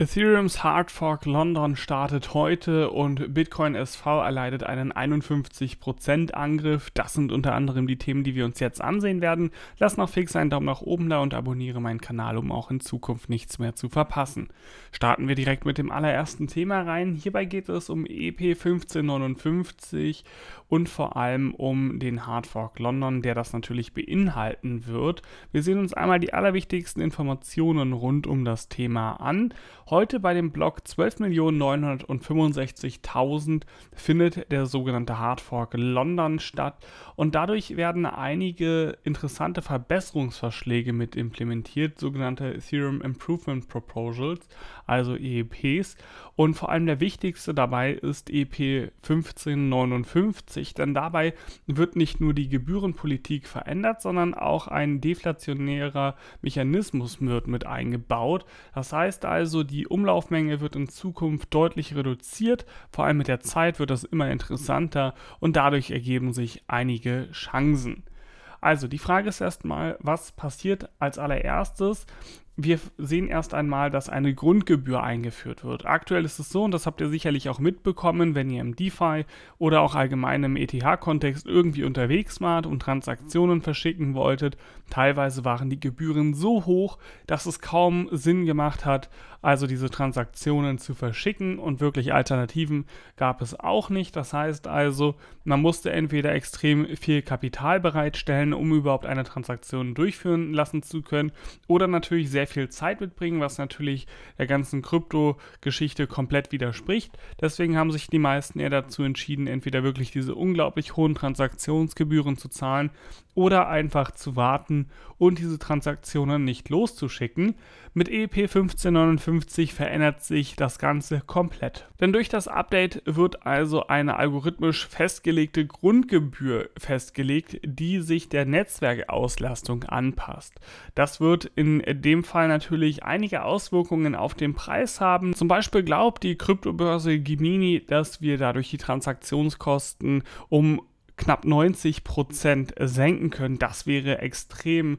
Ethereums Hard Fork London startet heute und Bitcoin SV erleidet einen 51% Angriff. Das sind unter anderem die Themen, die wir uns jetzt ansehen werden. Lass noch fix einen Daumen nach oben da und abonniere meinen Kanal, um auch in Zukunft nichts mehr zu verpassen. Starten wir direkt mit dem allerersten Thema rein. Hierbei geht es um EP 1559 und vor allem um den Hard Fork London, der das natürlich beinhalten wird. Wir sehen uns einmal die allerwichtigsten Informationen rund um das Thema an. Heute bei dem Block 12.965.000 findet der sogenannte Hardfork London statt und dadurch werden einige interessante Verbesserungsverschläge mit implementiert, sogenannte Ethereum Improvement Proposals, also EEPs. Und vor allem der wichtigste dabei ist EP 1559, denn dabei wird nicht nur die Gebührenpolitik verändert, sondern auch ein deflationärer Mechanismus wird mit eingebaut. Das heißt also, die die Umlaufmenge wird in Zukunft deutlich reduziert, vor allem mit der Zeit wird das immer interessanter und dadurch ergeben sich einige Chancen. Also die Frage ist erstmal, was passiert als allererstes, wir sehen erst einmal, dass eine Grundgebühr eingeführt wird. Aktuell ist es so, und das habt ihr sicherlich auch mitbekommen, wenn ihr im DeFi oder auch allgemein im ETH-Kontext irgendwie unterwegs wart und Transaktionen verschicken wolltet. Teilweise waren die Gebühren so hoch, dass es kaum Sinn gemacht hat, also diese Transaktionen zu verschicken und wirklich Alternativen gab es auch nicht. Das heißt also, man musste entweder extrem viel Kapital bereitstellen, um überhaupt eine Transaktion durchführen lassen zu können, oder natürlich sehr viel Zeit mitbringen, was natürlich der ganzen Krypto-Geschichte komplett widerspricht. Deswegen haben sich die meisten eher dazu entschieden, entweder wirklich diese unglaublich hohen Transaktionsgebühren zu zahlen oder einfach zu warten und diese Transaktionen nicht loszuschicken. Mit EP 1559 verändert sich das Ganze komplett. Denn durch das Update wird also eine algorithmisch festgelegte Grundgebühr festgelegt, die sich der Netzwerkauslastung anpasst. Das wird in dem Fall Fall natürlich einige Auswirkungen auf den Preis haben. Zum Beispiel glaubt die Kryptobörse Gimini, dass wir dadurch die Transaktionskosten um knapp 90 Prozent senken können. Das wäre extrem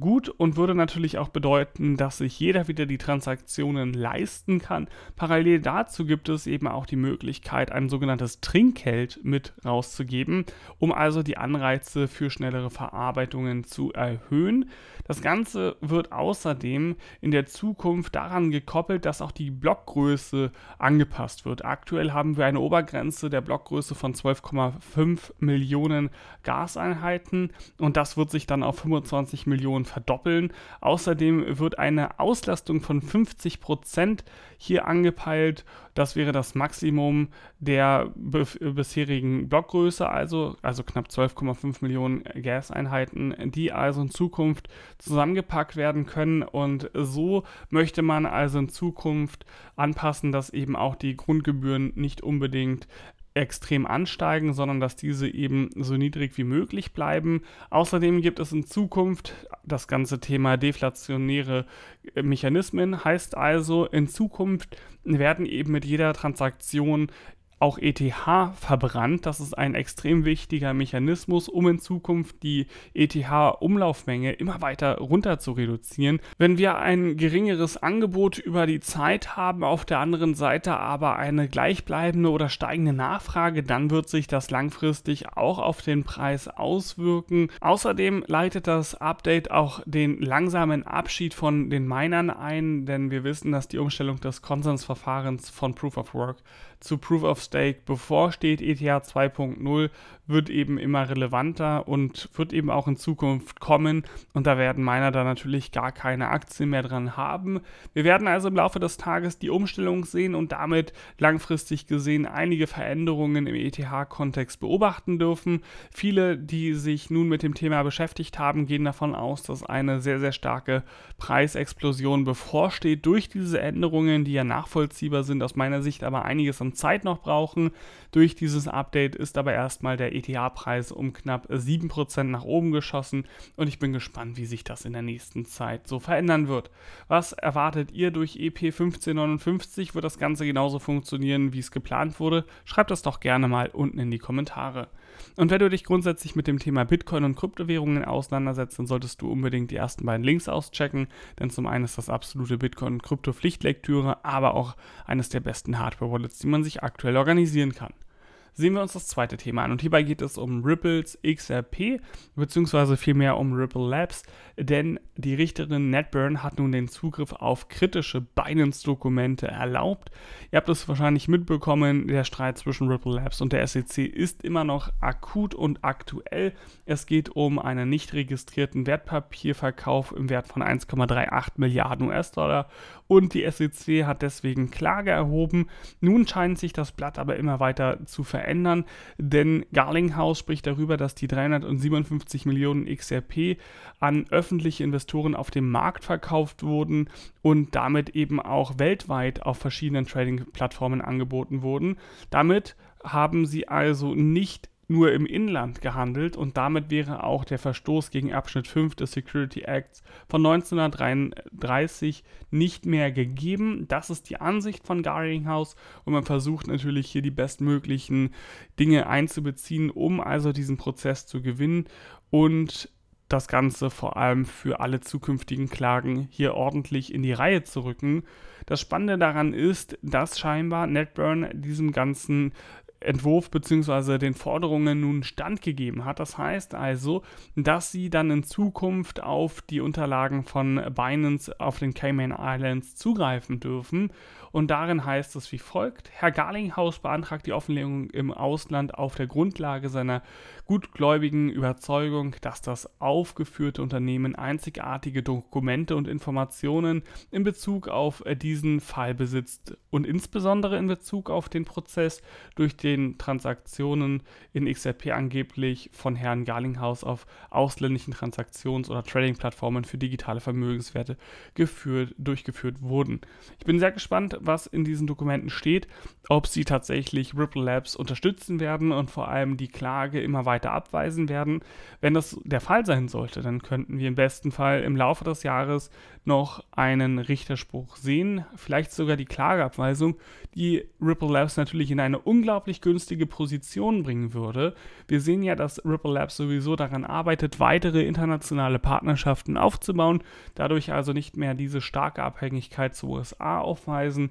gut und würde natürlich auch bedeuten, dass sich jeder wieder die Transaktionen leisten kann. Parallel dazu gibt es eben auch die Möglichkeit, ein sogenanntes Trinkgeld mit rauszugeben, um also die Anreize für schnellere Verarbeitungen zu erhöhen. Das Ganze wird außerdem in der Zukunft daran gekoppelt, dass auch die Blockgröße angepasst wird. Aktuell haben wir eine Obergrenze der Blockgröße von 12,5 Millionen. Millionen Gaseinheiten und das wird sich dann auf 25 Millionen verdoppeln. Außerdem wird eine Auslastung von 50 Prozent hier angepeilt. Das wäre das Maximum der bisherigen Blockgröße, also, also knapp 12,5 Millionen Gaseinheiten, die also in Zukunft zusammengepackt werden können. Und so möchte man also in Zukunft anpassen, dass eben auch die Grundgebühren nicht unbedingt extrem ansteigen, sondern dass diese eben so niedrig wie möglich bleiben. Außerdem gibt es in Zukunft das ganze Thema deflationäre äh, Mechanismen, heißt also, in Zukunft werden eben mit jeder Transaktion auch ETH verbrannt. Das ist ein extrem wichtiger Mechanismus, um in Zukunft die ETH-Umlaufmenge immer weiter runter zu reduzieren. Wenn wir ein geringeres Angebot über die Zeit haben, auf der anderen Seite aber eine gleichbleibende oder steigende Nachfrage, dann wird sich das langfristig auch auf den Preis auswirken. Außerdem leitet das Update auch den langsamen Abschied von den Minern ein, denn wir wissen, dass die Umstellung des Konsensverfahrens von Proof of Work zu Proof of Stake bevorsteht, ETH 2.0 wird eben immer relevanter und wird eben auch in Zukunft kommen. Und da werden Miner dann natürlich gar keine Aktien mehr dran haben. Wir werden also im Laufe des Tages die Umstellung sehen und damit langfristig gesehen einige Veränderungen im ETH-Kontext beobachten dürfen. Viele, die sich nun mit dem Thema beschäftigt haben, gehen davon aus, dass eine sehr, sehr starke Preisexplosion bevorsteht durch diese Änderungen, die ja nachvollziehbar sind, aus meiner Sicht aber einiges an Zeit noch brauchen. Durch dieses Update ist aber erstmal der ETH-Preis um knapp 7% nach oben geschossen und ich bin gespannt, wie sich das in der nächsten Zeit so verändern wird. Was erwartet ihr durch EP 1559? Wird das Ganze genauso funktionieren, wie es geplant wurde? Schreibt das doch gerne mal unten in die Kommentare. Und wenn du dich grundsätzlich mit dem Thema Bitcoin und Kryptowährungen auseinandersetzt, dann solltest du unbedingt die ersten beiden Links auschecken, denn zum einen ist das absolute Bitcoin- und Krypto-Pflichtlektüre, aber auch eines der besten Hardware-Wallets, die man sich aktuell organisieren kann sehen wir uns das zweite Thema an. Und hierbei geht es um Ripples XRP, beziehungsweise vielmehr um Ripple Labs, denn die Richterin Netburn hat nun den Zugriff auf kritische Binance-Dokumente erlaubt. Ihr habt es wahrscheinlich mitbekommen, der Streit zwischen Ripple Labs und der SEC ist immer noch akut und aktuell. Es geht um einen nicht registrierten Wertpapierverkauf im Wert von 1,38 Milliarden US-Dollar und die SEC hat deswegen Klage erhoben. Nun scheint sich das Blatt aber immer weiter zu verändern, denn Garlinghouse spricht darüber, dass die 357 Millionen XRP an öffentliche Investoren auf dem Markt verkauft wurden und damit eben auch weltweit auf verschiedenen Trading-Plattformen angeboten wurden. Damit haben sie also nicht nur im Inland gehandelt und damit wäre auch der Verstoß gegen Abschnitt 5 des Security Acts von 1933 nicht mehr gegeben. Das ist die Ansicht von Garlinghouse und man versucht natürlich hier die bestmöglichen Dinge einzubeziehen, um also diesen Prozess zu gewinnen und das Ganze vor allem für alle zukünftigen Klagen hier ordentlich in die Reihe zu rücken. Das Spannende daran ist, dass scheinbar Ned Byrne diesem ganzen Entwurf bzw. den Forderungen nun standgegeben hat. Das heißt also, dass sie dann in Zukunft auf die Unterlagen von Binance auf den Cayman Islands zugreifen dürfen und darin heißt es wie folgt: Herr Garlinghaus beantragt die Offenlegung im Ausland auf der Grundlage seiner gutgläubigen Überzeugung, dass das aufgeführte Unternehmen einzigartige Dokumente und Informationen in Bezug auf äh, diesen Fall besitzt und insbesondere in Bezug auf den Prozess durch den Transaktionen in XRP angeblich von Herrn Garlinghaus auf ausländischen Transaktions- oder Trading-Plattformen für digitale Vermögenswerte geführt, durchgeführt wurden. Ich bin sehr gespannt, was in diesen Dokumenten steht, ob sie tatsächlich Ripple Labs unterstützen werden und vor allem die Klage immer weiter abweisen werden. Wenn das der Fall sein sollte, dann könnten wir im besten Fall im Laufe des Jahres noch einen Richterspruch sehen, vielleicht sogar die Klageabweisung, die Ripple Labs natürlich in eine unglaublich günstige Position bringen würde. Wir sehen ja, dass Ripple Labs sowieso daran arbeitet, weitere internationale Partnerschaften aufzubauen, dadurch also nicht mehr diese starke Abhängigkeit zu USA aufweisen,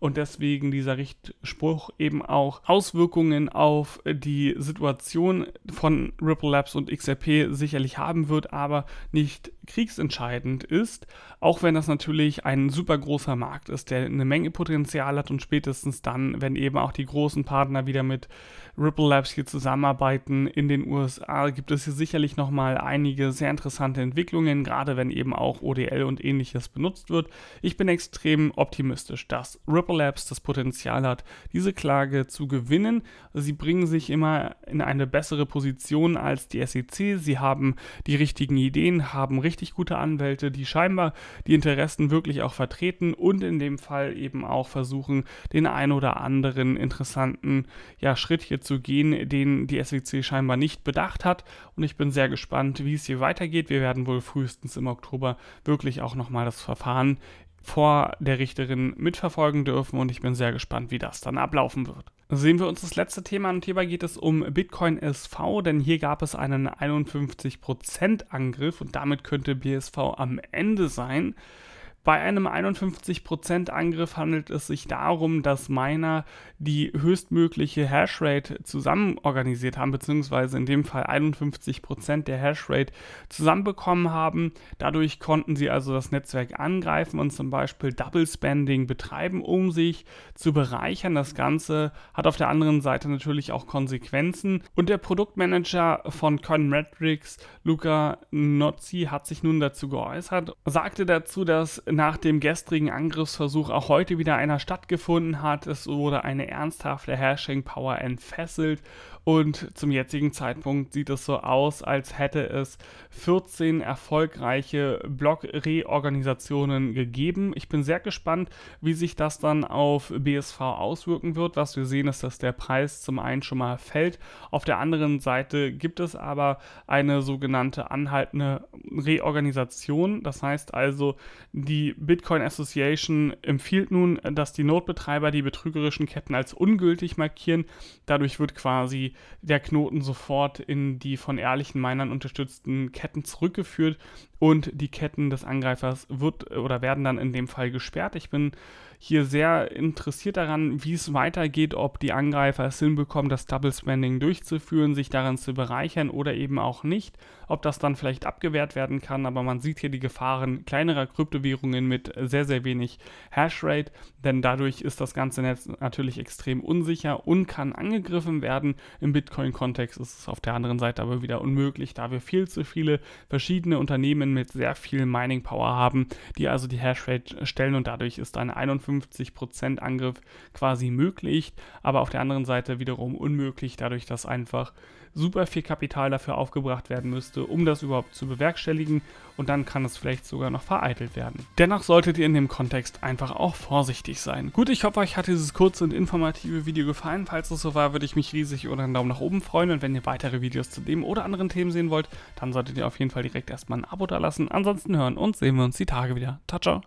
und deswegen dieser Richtspruch eben auch Auswirkungen auf die Situation von Ripple Labs und XRP sicherlich haben wird, aber nicht kriegsentscheidend ist, auch wenn das natürlich ein super großer Markt ist, der eine Menge Potenzial hat und spätestens dann, wenn eben auch die großen Partner wieder mit Ripple Labs hier zusammenarbeiten in den USA, gibt es hier sicherlich noch mal einige sehr interessante Entwicklungen, gerade wenn eben auch ODL und ähnliches benutzt wird. Ich bin extrem optimistisch, dass Ripple Purple Labs das Potenzial hat, diese Klage zu gewinnen. Sie bringen sich immer in eine bessere Position als die SEC. Sie haben die richtigen Ideen, haben richtig gute Anwälte, die scheinbar die Interessen wirklich auch vertreten und in dem Fall eben auch versuchen, den ein oder anderen interessanten ja, Schritt hier zu gehen, den die SEC scheinbar nicht bedacht hat. Und ich bin sehr gespannt, wie es hier weitergeht. Wir werden wohl frühestens im Oktober wirklich auch nochmal das Verfahren vor der Richterin mitverfolgen dürfen und ich bin sehr gespannt, wie das dann ablaufen wird. Sehen wir uns das letzte Thema an und hierbei geht es um Bitcoin SV, denn hier gab es einen 51% Angriff und damit könnte BSV am Ende sein. Bei einem 51% Angriff handelt es sich darum, dass Miner die höchstmögliche Hashrate zusammen organisiert haben, beziehungsweise in dem Fall 51% der Hashrate zusammenbekommen haben. Dadurch konnten sie also das Netzwerk angreifen und zum Beispiel Double Spending betreiben, um sich zu bereichern. Das Ganze hat auf der anderen Seite natürlich auch Konsequenzen. Und der Produktmanager von CoinMetrics, Luca Nozzi, hat sich nun dazu geäußert, sagte dazu, dass nach dem gestrigen Angriffsversuch auch heute wieder einer stattgefunden hat. Es wurde eine ernsthafte Hashing Power entfesselt und zum jetzigen Zeitpunkt sieht es so aus, als hätte es 14 erfolgreiche Blog-Reorganisationen gegeben. Ich bin sehr gespannt, wie sich das dann auf BSV auswirken wird. Was wir sehen, ist, dass der Preis zum einen schon mal fällt. Auf der anderen Seite gibt es aber eine sogenannte anhaltende Reorganisation. Das heißt also, die Bitcoin Association empfiehlt nun, dass die Notbetreiber die betrügerischen Ketten als ungültig markieren. Dadurch wird quasi der Knoten sofort in die von ehrlichen Minern unterstützten Ketten zurückgeführt und die Ketten des Angreifers wird äh, oder werden dann in dem Fall gesperrt. Ich bin hier sehr interessiert daran, wie es weitergeht, ob die Angreifer es hinbekommen, das Double Spending durchzuführen, sich daran zu bereichern oder eben auch nicht, ob das dann vielleicht abgewehrt werden kann, aber man sieht hier die Gefahren kleinerer Kryptowährungen mit sehr, sehr wenig Hashrate, denn dadurch ist das ganze Netz natürlich extrem unsicher und kann angegriffen werden. Im Bitcoin-Kontext ist es auf der anderen Seite aber wieder unmöglich, da wir viel zu viele verschiedene Unternehmen Algorithmen mit sehr viel Mining Power haben, die also die Hashrate stellen und dadurch ist ein 51% Angriff quasi möglich, aber auf der anderen Seite wiederum unmöglich, dadurch, dass einfach super viel Kapital dafür aufgebracht werden müsste, um das überhaupt zu bewerkstelligen und dann kann es vielleicht sogar noch vereitelt werden. Dennoch solltet ihr in dem Kontext einfach auch vorsichtig sein. Gut, ich hoffe, euch hat dieses kurze und informative Video gefallen. Falls es so war, würde ich mich riesig über einen Daumen nach oben freuen und wenn ihr weitere Videos zu dem oder anderen Themen sehen wollt, dann solltet ihr auf jeden Fall direkt erstmal ein Abo da lassen. Ansonsten hören und sehen wir uns die Tage wieder. Ciao, ciao!